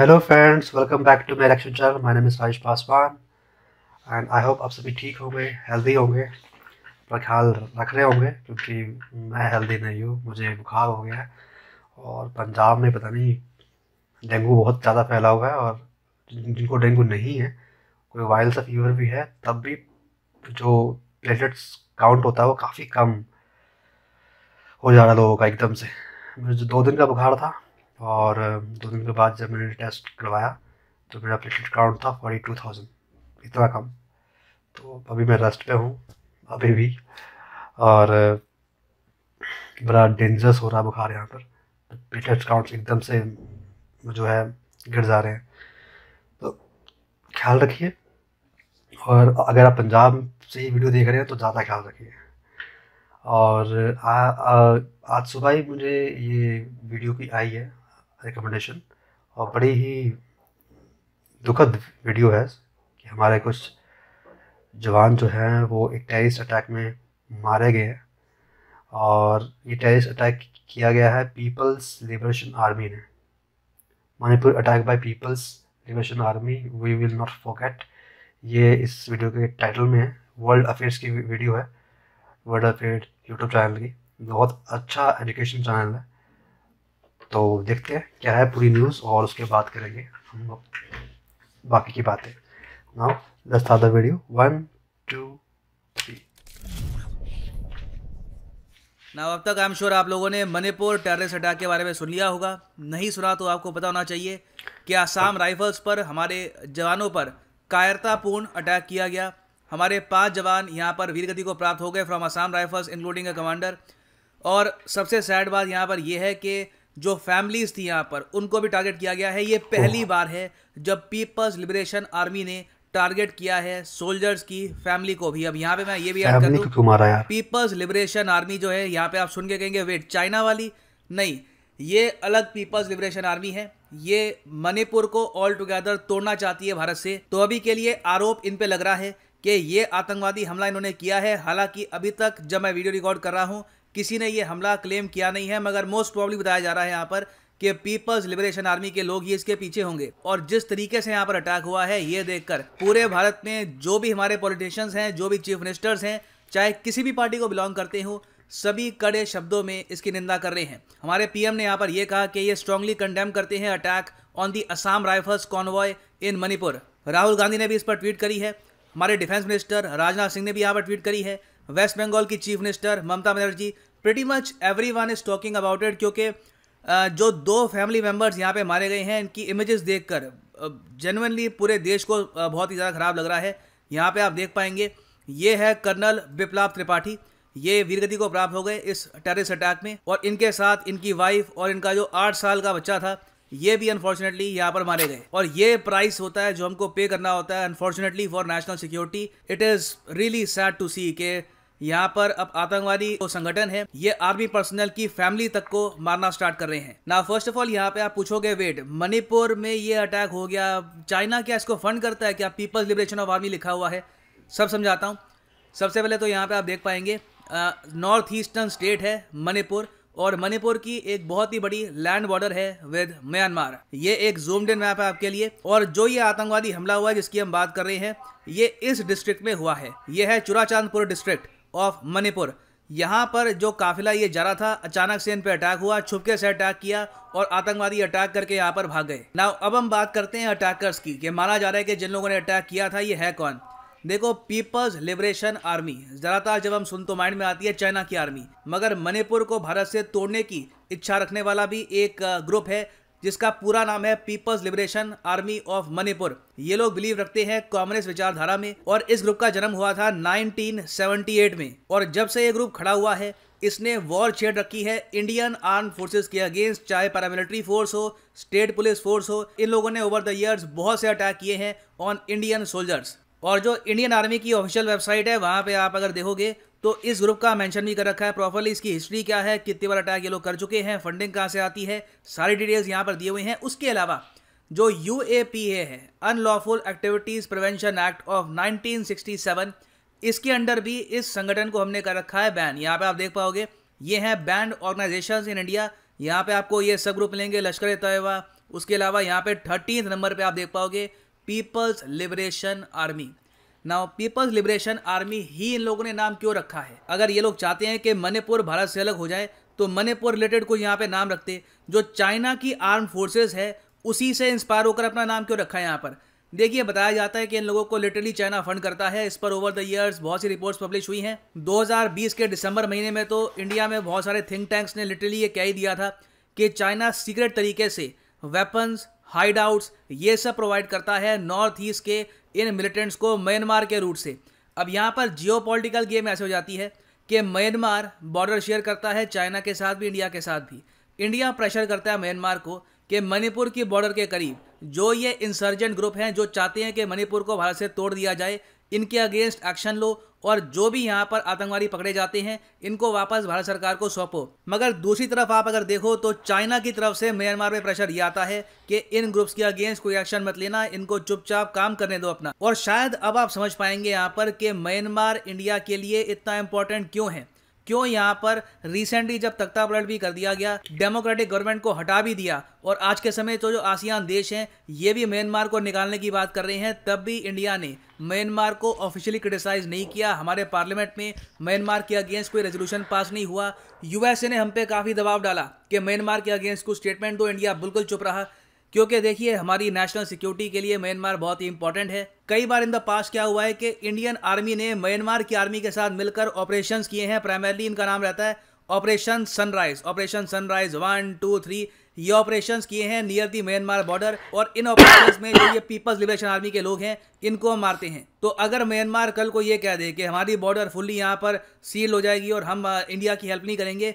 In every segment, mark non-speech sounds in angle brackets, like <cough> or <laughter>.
hello friends welcome back to my action channel my name is Rajesh Paswan and I hope आप सभी ठीक होंगे healthy होंगे अपना ख्याल रख रहे होंगे क्योंकि मैं हेल्दी नहीं हूँ मुझे बुखार हो गया है और पंजाब में पता नहीं डेंगू बहुत ज़्यादा फैला हुआ है और जिनको डेंगू नहीं है कोई वायरल सा फीवर भी है तब भी जो प्लेटलेट्स काउंट होता है वो काफ़ी कम हो जा रहा है लोगों का एकदम से मुझे दो दिन का बुखार था और दो दिन के बाद जब मैंने टेस्ट करवाया तो मेरा प्लेटलेट काउंट था फोर्टी टू थाउजेंड इतना कम तो अभी मैं रेस्ट पे हूँ अभी भी और बड़ा डेंजरस हो रहा बुखार यहाँ पर तो प्लेटलेट काउंट एकदम से जो है गिर जा रहे हैं तो ख्याल रखिए और अगर आप पंजाब से ही वीडियो देख रहे हैं तो ज़्यादा ख्याल रखिए और आ, आ, आज सुबह ही मुझे ये वीडियो की आई है रिकमेंडेशन और बड़ी ही दुखद वीडियो है कि हमारे कुछ जवान जो हैं वो एक टेरिस्ट अटैक में मारे गए हैं और ये टेरिस्ट अटैक किया गया है पीपल्स लिबरेशन आर्मी ने Manipur attack by People's liberation Army we will not forget ये इस वीडियो के टाइटल में है वर्ल्ड अफेयर्स की वीडियो है वर्ल्ड अफेयर यूट्यूब चैनल की बहुत अच्छा एजुकेशन चैनल है तो देखते हैं क्या है पूरी न्यूज़ और उसके बाद करेंगे हम लोग बाकी की बातें नाउ दस था द वीडियो वन टू अब तक आई एम श्योर आप लोगों ने मणिपुर टेररिस्ट अटैक के बारे में सुन लिया होगा नहीं सुना तो आपको पता होना चाहिए कि आसाम राइफल्स पर हमारे जवानों पर कायरतापूर्ण अटैक किया गया हमारे पांच जवान यहाँ पर वीरगति को प्राप्त हो गए from Assam rifles including a commander और सबसे सैड बात यहाँ पर यह है कि जो फैमिलीज थी यहाँ पर उनको भी टारगेट किया गया है ये पहली बार है जब पीपल्स लिबरेशन आर्मी ने टारगेट किया है सोल्जर्स की फैमिली को भी अब यहाँ पे मैं ये भी याद कर पीपल्स लिबरेशन आर्मी जो है यहाँ पे आप सुन के कहेंगे वेट चाइना वाली नहीं ये अलग पीपल्स लिबरेशन आर्मी है ये मणिपुर को ऑल टुगेदर तोड़ना चाहती है भारत से तो अभी के लिए आरोप इन पे लग रहा है कि ये आतंकवादी हमला इन्होंने किया है हालांकि अभी तक जब मैं वीडियो रिकॉर्ड कर रहा हूँ किसी ने ये हमला क्लेम किया नहीं है मगर मोस्ट प्रॉब्ली बताया जा रहा है यहाँ पर कि पीपल्स लिबरेशन आर्मी के लोग ही इसके पीछे होंगे और जिस तरीके से यहाँ पर अटैक हुआ है ये देखकर पूरे भारत में जो भी हमारे पॉलिटिशियंस हैं जो भी चीफ मिनिस्टर्स हैं चाहे किसी भी पार्टी को बिलोंग करते हों सभी कड़े शब्दों में इसकी निंदा कर रहे हैं हमारे पीएम ने यहाँ पर यह कहा कि ये स्ट्रांगली कंडेम करते हैं attack on the Assam Rifles convoy in Manipur Rahul Gandhi ने भी इस पर ट्वीट करी है हमारे डिफेंस मिनिस्टर राजनाथ सिंह ने भी यहाँ पर ट्वीट करी है वेस्ट बंगाल की chief minister Mamata Banerjee pretty much everyone is talking about it क्योंकि जो दो फैमिली मेम्बर्स यहाँ पे मारे गए हैं इनकी इमेजेस देखकर जेनवनली पूरे देश को बहुत ही ज़्यादा ख़राब लग रहा है यहाँ पे आप देख पाएंगे ये है कर्नल बिप्लाब त्रिपाठी ये वीरगति को प्राप्त हो गए इस टेरिस अटैक में और इनके साथ इनकी वाइफ और इनका जो आठ साल का बच्चा था ये भी अनफॉर्चुनेटली यहाँ पर मारे गए और ये प्राइस होता है जो हमको पे करना होता है unfortunately for national security it is really sad to see के यहाँ पर अब आतंकवादी जो संगठन है ये आर्मी पर्सनल की फैमिली तक को मारना स्टार्ट कर रहे हैं ना फर्स्ट ऑफ ऑल यहाँ पे आप पूछोगे वेट मणिपुर में ये अटैक हो गया चाइना क्या इसको फंड करता है क्या पीपल्स लिबरेशन ऑफ आर्मी लिखा हुआ है सब समझाता हूँ सबसे पहले तो यहाँ पे आप देख पाएंगे नॉर्थ ईस्टर्न स्टेट है मणिपुर और मणिपुर की एक बहुत ही बड़ी लैंड बॉर्डर है विद म्यांमार ये एक जूमड इन मैप है आपके लिए और जो ये आतंकवादी हमला हुआ है जिसकी हम बात कर रहे हैं ये इस डिस्ट्रिक्ट में हुआ है ये है चुराचांदपुर डिस्ट्रिक्ट ऑफ मणिपुर यहाँ पर जो काफिला ये जा रहा था अचानक से इन पे अटैक हुआ छुपके से अटैक किया और आतंकवादी अटैक करके यहाँ पर भाग गए नाउ अब हम बात करते हैं अटैकर्स की कि माना जा रहा है कि जिन लोगों ने अटैक किया था ये है कौन देखो पीपल्स लिबरेशन आर्मी ज्यादातर जब हम सुन तो माइंड में आती है चाइना की आर्मी मगर मणिपुर को भारत से तोड़ने की इच्छा रखने वाला भी एक ग्रुप है जिसका पूरा नाम है people's liberation army of Manipur ये लोग बिलीव रखते हैं कांग्रेस विचारधारा में और इस ग्रुप का जन्म हुआ था 1978 में और जब से ये ग्रुप खड़ा हुआ है इसने वॉर छेड़ रखी है इंडियन आर्म फोर्सेस के अगेंस्ट चाहे पैरामिलिट्री फोर्स हो स्टेट पुलिस फोर्स हो इन लोगों ने ओवर द ईयर्स बहुत से अटैक किए हैं ऑन इंडियन सोल्जर्स और जो इंडियन आर्मी की ऑफिशियल वेबसाइट है वहाँ पे आप अगर देखोगे तो इस ग्रुप का मेंशन भी कर रखा है प्रॉपरली इसकी हिस्ट्री क्या है कितने बार अटैक ये लोग कर चुके हैं फंडिंग कहाँ से आती है सारी डिटेल्स यहाँ पर दिए हुए हैं उसके अलावा जो यू है unlawful activities prevention act of nineteen इसके अंडर भी इस संगठन को हमने कर रखा है बैन यहाँ पर आप देख पाओगे ये हैं बैंड ऑर्गेनाइजेशन इन इंडिया यहाँ पर आपको ये सब ग्रुप मिलेंगे लश्कर तयबा उसके अलावा यहाँ पे थर्टीन नंबर पे आप देख पाओगे people's liberation army now people's liberation army ही इन लोगों ने नाम क्यों रखा है अगर ये लोग चाहते हैं कि मणिपुर भारत से अलग हो जाए तो मणिपुर रिलेटेड कुछ यहाँ पे नाम रखते जो चाइना की आर्म फोर्सेज है उसी से इंस्पायर होकर अपना नाम क्यों रखा है यहाँ पर देखिए बताया जाता है कि इन लोगों को लिटरली चाइना फंड करता है इस पर ओवर द ईयर्स बहुत सी रिपोर्ट्स पब्लिश हुई हैं 2020 के दिसंबर महीने में तो इंडिया में बहुत सारे थिंक टैंक्स ने लिटरली ये कह ही दिया था कि चाइना सीक्रेट तरीके से वेपन्स हाइड आउट्स ये सब प्रोवाइड करता है नॉर्थ ईस्ट के इन मिलिटेंट्स को म्यांमार के रूट से अब यहाँ पर जियो गेम ऐसे हो जाती है कि म्यांमार बॉर्डर शेयर करता है चाइना के साथ भी इंडिया के साथ भी इंडिया प्रेशर करता है म्यांमार को कि मणिपुर की बॉर्डर के करीब जो ये इंसर्जेंट ग्रुप हैं जो चाहते हैं कि मणिपुर को भारत से तोड़ दिया जाए इनके अगेंस्ट एक्शन लो और जो भी यहाँ पर आतंकवादी पकड़े जाते हैं इनको वापस भारत सरकार को सौंपो मगर दूसरी तरफ आप अगर देखो तो चाइना की तरफ से म्यांमार में प्रेशर ये आता है कि इन ग्रुप्स के अगेंस्ट कोई एक्शन मत लेना इनको चुपचाप काम करने दो अपना और शायद अब आप समझ पाएंगे यहाँ पर कि म्यांमार इंडिया के लिए इतना इंपॉर्टेंट क्यों है क्यों यहाँ पर रिसेंटली जब तख्ता पलट भी कर दिया गया डेमोक्रेटिक गवर्नमेंट को हटा भी दिया और आज के समय तो जो आसियान देश हैं ये भी म्यांमार को निकालने की बात कर रहे हैं तब भी इंडिया ने म्यांमार को ऑफिशियली क्रिटिसाइज नहीं किया हमारे पार्लियामेंट में म्यांमार के अगेंस्ट कोई रेजोल्यूशन पास नहीं हुआ यूएसए ने हम पे काफ़ी दबाव डाला कि म्यांमार के अगेंस्ट कुछ स्टेटमेंट दो इंडिया बिल्कुल चुप रहा क्योंकि देखिए हमारी नेशनल सिक्योरिटी के लिए म्यांमार बहुत ही इंपॉर्टेंट है कई बार इन द पास क्या हुआ है कि इंडियन आर्मी ने म्यांमार की आर्मी के साथ मिलकर ऑपरेशंस किए हैं प्राइमरली इनका नाम रहता है operation sunrise operation sunrise one two three ये ऑपरेशंस किए हैं नियर दी म्यांमार बॉर्डर और इन ऑपरेशंस में जो ये पीपल्स लिबरेशन आर्मी के लोग हैं इनको हम मारते हैं तो अगर म्यांमार कल को ये कह दे कि हमारी बॉर्डर फुल्ली यहाँ पर सील हो जाएगी और हम इंडिया की हेल्प नहीं करेंगे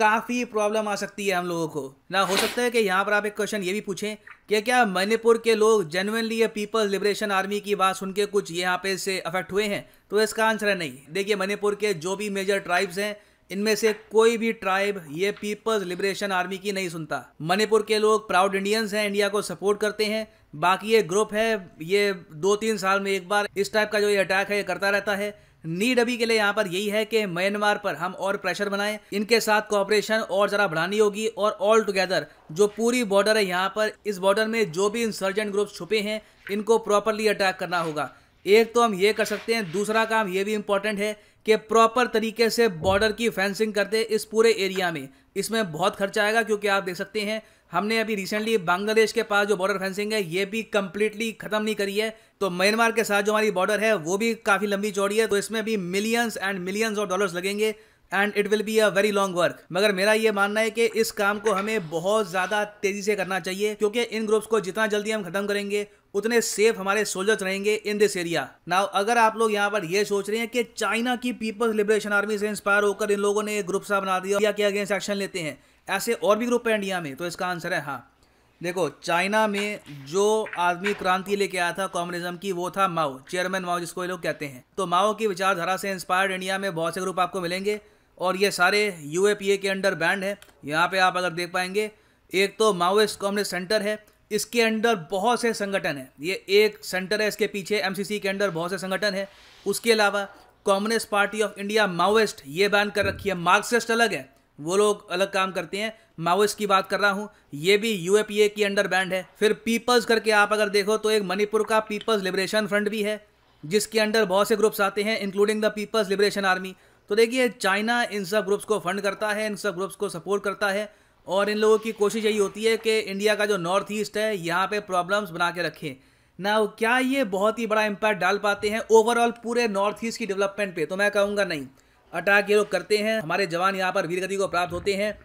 काफ़ी प्रॉब्लम आ सकती है हम लोगों को ना हो सकता है कि यहाँ पर आप एक क्वेश्चन ये भी पूछें कि क्या मणिपुर के लोग जेनुनली ये पीपल्स लिबरेशन आर्मी की बात सुन के कुछ यहाँ पे से अफेक्ट हुए हैं तो इसका आंसर है नहीं देखिए मणिपुर के जो भी मेजर ट्राइब्स हैं इनमें से कोई भी ट्राइब ये पीपल्स लिबरेशन आर्मी की नहीं सुनता मणिपुर के लोग प्राउड इंडियंस हैं इंडिया को सपोर्ट करते हैं बाकी ये ग्रुप है ये दो तीन साल में एक बार इस टाइप का जो ये अटैक है ये करता रहता है नीड अभी के लिए यहाँ पर यही है कि म्यांमार पर हम और प्रेशर बनाएं इनके साथ कॉपरेशन और ज़रा बढ़ानी होगी और ऑल टुगेदर जो पूरी बॉर्डर है यहाँ पर इस बॉर्डर में जो भी इंसर्जेंट ग्रुप छुपे हैं इनको प्रॉपरली अटैक करना होगा एक तो हम ये कर सकते हैं दूसरा काम ये भी इम्पोर्टेंट है कि प्रॉपर तरीके से बॉर्डर की फेंसिंग करते इस पूरे एरिया में इसमें बहुत खर्चा आएगा क्योंकि आप देख सकते हैं हमने अभी रिसेंटली बांग्लादेश के पास जो बॉर्डर फेंसिंग है ये भी कंप्लीटली खत्म नहीं करी है तो म्यांमार के साथ जो हमारी बॉर्डर है वो भी काफ़ी लंबी चौड़ी है तो इसमें भी millions and millions of dollars लगेंगे and it will be a very long work मगर मेरा ये मानना है कि इस काम को हमें बहुत ज़्यादा तेज़ी से करना चाहिए क्योंकि इन ग्रुप्स को जितना जल्दी हम खत्म करेंगे उतने सेफ हमारे सोल्जर्स रहेंगे इन दिस एरिया नाउ अगर आप लोग यहाँ पर ये सोच रहे हैं कि चाइना की पीपल्स लिबरेशन आर्मी से इंस्पायर होकर इन लोगों ने ग्रुप सा बना दिया के अगेंस्ट एक्शन लेते हैं ऐसे और भी ग्रुप है इंडिया में तो इसका आंसर है हाँ देखो चाइना में जो आदमी क्रांति लेके आया था कॉम्युनिज्म की वो था माओ चेयरमैन माओ जिसको ये लोग कहते हैं तो माओ की विचारधारा से इंस्पायर्ड इंडिया में बहुत से ग्रुप आपको मिलेंगे और ये सारे यू के अंडर बैंड है यहाँ पे आप अगर देख पाएंगे एक तो माओइस्ट कॉम्युनिस्ट सेंटर है इसके अंडर बहुत से संगठन है ये एक सेंटर है इसके पीछे एम के अंडर बहुत से संगठन है उसके अलावा communist party of India Maoist ये बैन कर रखी है मार्क्सिस्ट अलग है वो लोग अलग काम करते हैं माओइस्ट की बात कर रहा हूँ ये भी यूएपीए की अंडर बैंड है फिर पीपल्स करके आप अगर देखो तो एक मणिपुर का पीपल्स लिबरेशन फ्रंट भी है जिसके अंडर बहुत से ग्रुप्स आते हैं including the people's liberation army तो देखिए चाइना इन सब ग्रुप्स को फंड करता है इन सब ग्रुप्स को सपोर्ट करता है और इन लोगों की कोशिश यही होती है कि इंडिया का जो नॉर्थ ईस्ट है यहाँ पर प्रॉब्लम्स बना के रखें ना क्या ये बहुत ही बड़ा इम्पैक्ट डाल पाते हैं ओवरऑल पूरे नॉर्थ ईस्ट की डेवलपमेंट पर तो मैं कहूँगा नहीं अटैक ये लोग करते हैं हमारे जवान यहाँ पर वीरगति को प्राप्त होते हैं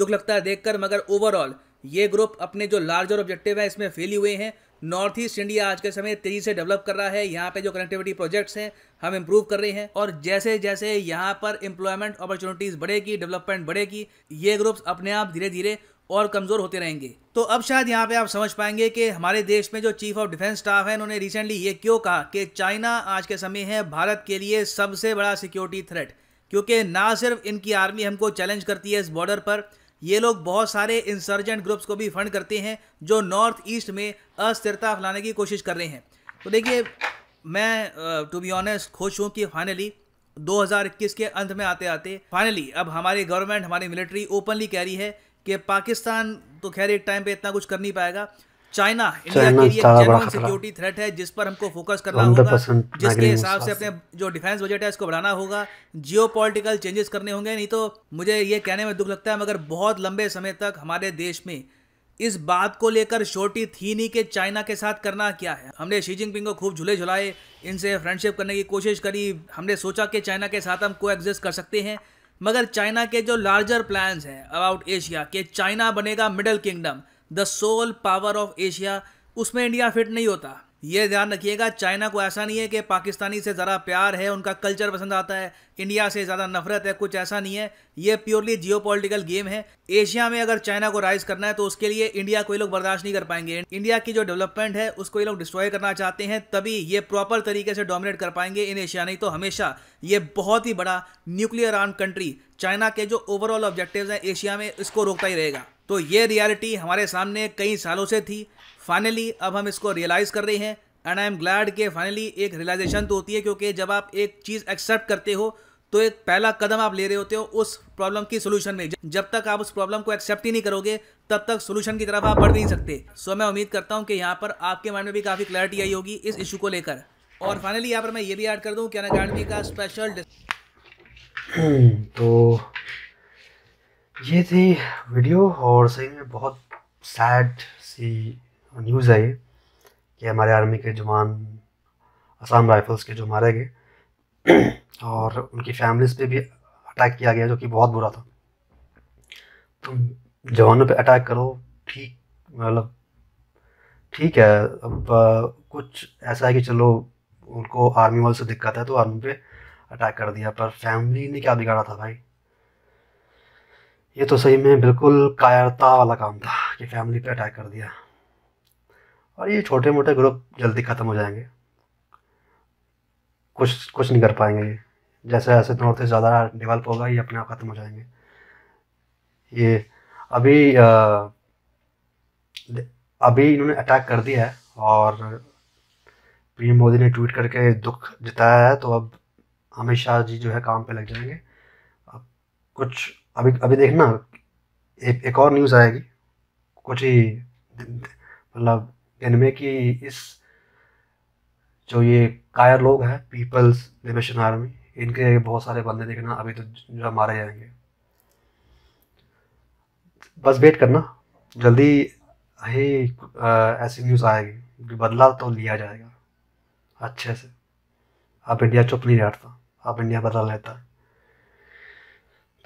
दुख लगता है देखकर मगर ओवरऑल ये ग्रुप अपने जो लार्जर ऑब्जेक्टिव है इसमें फेल हुए हैं नॉर्थ ईस्ट इंडिया आज के समय तेजी से डेवलप कर रहा है यहाँ पे जो कनेक्टिविटी प्रोजेक्ट्स हैं हम इम्प्रूव कर रहे हैं और जैसे जैसे यहाँ पर एम्प्लॉयमेंट अपॉर्चुनिटीज़ बढ़ेगी डेवलपमेंट बढ़ेगी ये ग्रुप्स अपने आप धीरे धीरे और कमज़ोर होते रहेंगे तो अब शायद यहाँ पे आप समझ पाएंगे कि हमारे देश में जो चीफ ऑफ डिफेंस स्टाफ है उन्होंने रिसेंटली ये क्यों कहा कि चाइना आज के समय है भारत के लिए सबसे बड़ा सिक्योरिटी थ्रेट क्योंकि ना सिर्फ इनकी आर्मी हमको चैलेंज करती है इस बॉर्डर पर ये लोग बहुत सारे इंसर्जेंट ग्रुप्स को भी फंड करते हैं जो नॉर्थ ईस्ट में अस्थिरता फैलाने की कोशिश कर रहे हैं तो देखिए मैं टू बी ऑनेस्ट खुश हूँ कि फाइनली 2021 के अंत में आते आते फाइनली अब हमारी गवर्नमेंट हमारी मिलिट्री ओपनली कह रही है कि पाकिस्तान तो खैर एक टाइम पे इतना कुछ कर नहीं पाएगा चाइना इंडिया के लिए सिक्योरिटी थ्रेट है जिस पर हमको फोकस करना होगा जिसके हिसाब से अपने जो डिफेंस बजट है इसको बढ़ाना होगा जियो चेंजेस करने होंगे नहीं तो मुझे ये कहने में दुख लगता है मगर बहुत लंबे समय तक हमारे देश में इस बात को लेकर शोटी थी नहीं कि चाइना के साथ करना क्या है हमने शी जिनपिंग को खूब झूले झुलाए इनसे फ्रेंडशिप करने की कोशिश करी हमने सोचा कि चाइना के साथ हम को एग्जिस्ट कर सकते हैं मगर चाइना के जो लार्जर प्लान्स हैं अबाउट एशिया कि चाइना बनेगा middle kingdom the sole power of Asia उसमें इंडिया फिट नहीं होता ये ध्यान रखिएगा चाइना को ऐसा नहीं है कि पाकिस्तानी से ज़रा प्यार है उनका कल्चर पसंद आता है इंडिया से ज़्यादा नफरत है कुछ ऐसा नहीं है ये प्योरली जियो गेम है एशिया में अगर चाइना को राइज करना है तो उसके लिए इंडिया को ये लोग बर्दाश्त नहीं कर पाएंगे इंडिया की जो डेवलपमेंट है उसको ये लोग डिस्ट्रॉय करना चाहते हैं तभी ये प्रॉपर तरीके से डोमिनेट कर पाएंगे इन एशिया नहीं तो हमेशा ये बहुत ही बड़ा न्यूक्लियर आर्म कंट्री चाइना के जो ओवरऑल ऑब्जेक्टिव हैं एशिया में इसको रोकता ही रहेगा तो ये रियलिटी हमारे सामने कई सालों से थी फाइनली अब हम इसको रियलाइज़ कर रहे हैं एंड आई एम ग्लैड कि फाइनली एक रियलाइजेशन तो होती है क्योंकि जब आप एक चीज़ एक्सेप्ट करते हो तो एक पहला कदम आप ले रहे होते हो उस प्रॉब्लम की सोल्यूशन में जब तक आप उस प्रॉब्लम को एक्सेप्ट ही नहीं करोगे तब तक सोल्यूशन की तरफ आप बढ़ नहीं सकते सो मैं उम्मीद करता हूँ कि यहाँ पर आपके माइंड में भी काफ़ी क्लैरिटी आई होगी इस इशू को लेकर और फाइनली यहाँ पर मैं ये भी ऐड कर दूँ कैन अकेडमी का स्पेशल <clears throat> तो ये थी वीडियो और सही में बहुत सैड सी न्यूज़ है ये कि हमारे आर्मी के जवान असम राइफल्स के जो मारे गए <clears throat> और उनकी फैमिलीज पे भी अटैक किया गया जो कि बहुत बुरा था तुम जवानों पे अटैक करो ठीक मतलब ठीक है अब कुछ ऐसा है कि चलो उनको आर्मी वालों से दिक्कत है तो आर्मी पे अटैक कर दिया पर फैमिली ने क्या बिगाड़ा था भाई ये तो सही में बिल्कुल कायरता वाला काम था कि फैमिली पे अटैक कर दिया और ये छोटे मोटे ग्रुप जल्दी ख़त्म हो जाएंगे कुछ कुछ नहीं कर पाएंगे जैसे जैसे नॉर्थ ईस्ट ज़्यादा डेवलप होगा ये अपने आप ख़त्म हो जाएंगे ये अभी आ, अभी इन्होंने अटैक कर दिया है और पीएम मोदी ने ट्वीट करके दुख जताया है तो अब अमित शाह जी जो है काम पे लग जाएंगे अब कुछ अभी अभी देखना एक एक और न्यूज़ आएगी कुछ ही मतलब इनमें कि इस जो ये कायर लोग हैं पीपल्स लिबरेशन आर्मी इनके बहुत सारे बंदे देखना अभी तो जो मारे जाएंगे बस वेट करना जल्दी ही ऐसी न्यूज़ आएगी कि बदला तो लिया जाएगा अच्छे से अब इंडिया चुप नहीं रहता अब इंडिया बदला लेता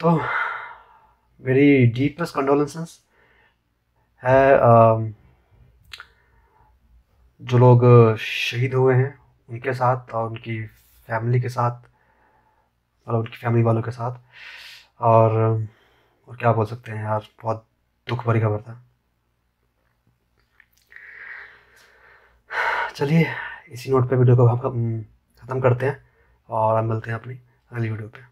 तो very deepest condolences है um, जो लोग शहीद हुए हैं उनके साथ और उनकी फैमिली के साथ मतलब उनकी फैमिली वालों के साथ और और क्या बोल सकते हैं यार बहुत दुख भरी खबर था चलिए इसी नोट पे वीडियो को हम ख़त्म करते हैं और हम मिलते हैं अपनी अगली वीडियो पे